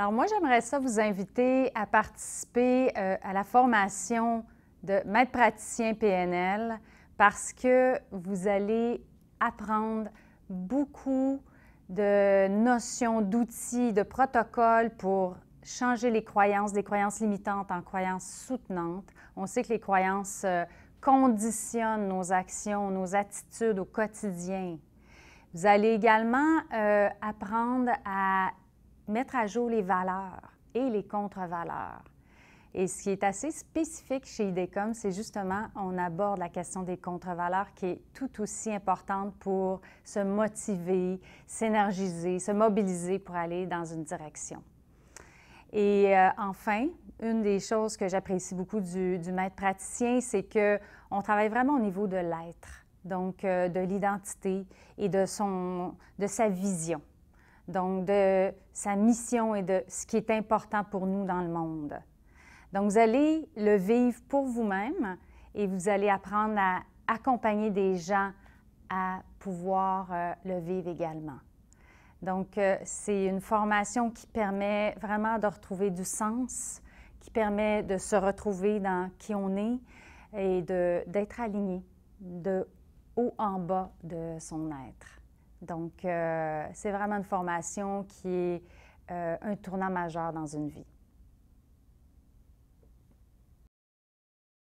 Alors moi, j'aimerais ça vous inviter à participer euh, à la formation de maître praticien PNL parce que vous allez apprendre beaucoup de notions, d'outils, de protocoles pour changer les croyances, des croyances limitantes en croyances soutenantes. On sait que les croyances euh, conditionnent nos actions, nos attitudes au quotidien. Vous allez également euh, apprendre à mettre à jour les valeurs et les contre-valeurs. Et ce qui est assez spécifique chez IDECOM, c'est justement, on aborde la question des contre-valeurs qui est tout aussi importante pour se motiver, s'énergiser, se mobiliser pour aller dans une direction. Et euh, enfin, une des choses que j'apprécie beaucoup du, maître praticien, c'est qu'on travaille vraiment au niveau de l'être, donc euh, de l'identité et de, son, de sa vision donc de sa mission et de ce qui est important pour nous dans le monde. Donc, vous allez le vivre pour vous-même et vous allez apprendre à accompagner des gens à pouvoir euh, le vivre également. Donc, euh, c'est une formation qui permet vraiment de retrouver du sens, qui permet de se retrouver dans qui on est et d'être aligné de haut en bas de son être. Donc, euh, c'est vraiment une formation qui est euh, un tournant majeur dans une vie.